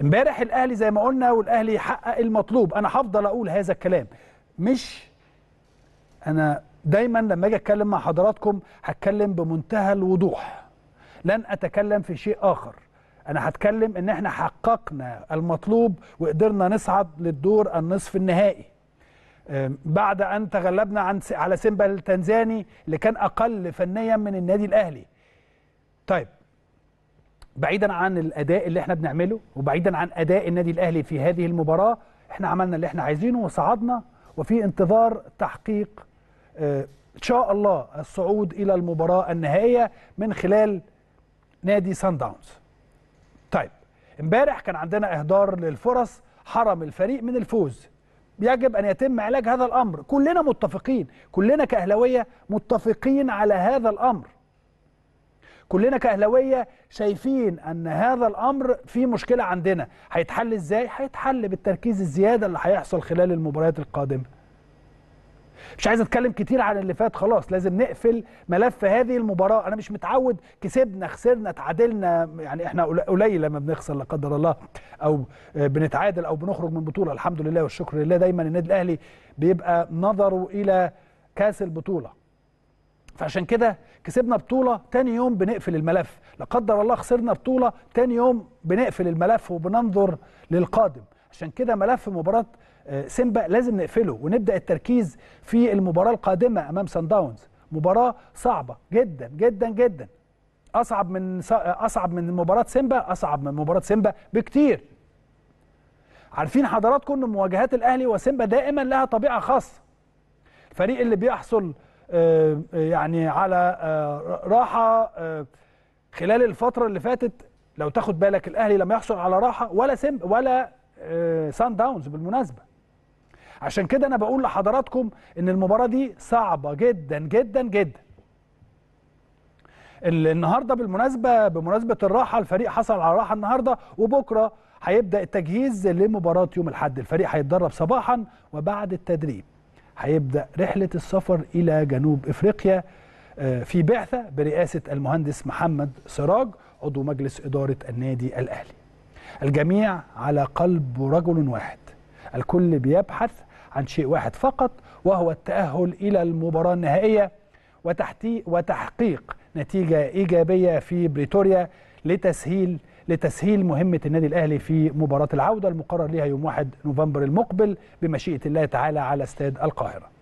امبارح الاهلي زي ما قلنا والاهلي حقق المطلوب انا هفضل اقول هذا الكلام مش انا دايما لما اجي اتكلم مع حضراتكم هتكلم بمنتهى الوضوح لن اتكلم في شيء اخر انا هتكلم ان احنا حققنا المطلوب وقدرنا نصعد للدور النصف النهائي بعد ان تغلبنا عن على سيمبا التنزاني اللي كان اقل فنيا من النادي الاهلي طيب بعيدا عن الاداء اللي احنا بنعمله وبعيدا عن اداء النادي الاهلي في هذه المباراه احنا عملنا اللي احنا عايزينه وصعدنا وفي انتظار تحقيق آه، ان شاء الله الصعود الى المباراه النهائيه من خلال نادي سان داونز. طيب امبارح كان عندنا اهدار للفرص حرم الفريق من الفوز. يجب ان يتم علاج هذا الامر، كلنا متفقين، كلنا كاهلاويه متفقين على هذا الامر. كلنا كأهلوية شايفين أن هذا الأمر فيه مشكلة عندنا هيتحل إزاي؟ هيتحل بالتركيز الزيادة اللي هيحصل خلال المباريات القادمة مش عايز اتكلم كتير عن اللي فات خلاص لازم نقفل ملف هذه المباراه انا مش متعود كسبنا خسرنا تعادلنا يعني احنا قليل لما بنخسر لا قدر الله او بنتعادل او بنخرج من بطوله الحمد لله والشكر لله دايما النادي الاهلي بيبقى نظره الى كاس البطوله فعشان كده كسبنا بطولة تاني يوم بنقفل الملف لا قدر الله خسرنا بطولة تاني يوم بنقفل الملف وبننظر للقادم عشان كده ملف مباراة آه، سيمبا لازم نقفله ونبدأ التركيز في المباراة القادمة أمام سان داونز مباراة صعبة جدا جدا جدا أصعب من آه، أصعب من مباراة سيمبا أصعب من مباراة سيمبا بكتير عارفين حضراتكم ان مواجهات الاهلي وسيمبا دائما لها طبيعه خاصه الفريق اللي بيحصل آه، يعني على آه، راحه آه، خلال الفتره اللي فاتت لو تاخد بالك الاهلي لم يحصل على راحه ولا سم ولا سان داونز بالمناسبه عشان كده انا بقول لحضراتكم ان المباراه دي صعبه جدا جدا جدا النهارده بالمناسبه بمناسبه الراحه الفريق حصل على راحه النهارده وبكره هيبدا التجهيز لمباراه يوم الاحد الفريق هيتدرب صباحا وبعد التدريب هيبدأ رحلة السفر إلى جنوب إفريقيا آه، في بعثة برئاسة المهندس محمد سراج عضو مجلس إدارة النادي الأهلي الجميع على قلب رجل واحد الكل بيبحث عن شيء واحد فقط وهو التأهل إلى المباراة النهائية وتحقيق نتيجة إيجابية في بريتوريا لتسهيل لتسهيل مهمة النادي الأهلي في مباراة العودة المقرر لها يوم 1 نوفمبر المقبل بمشيئة الله تعالى على استاد القاهرة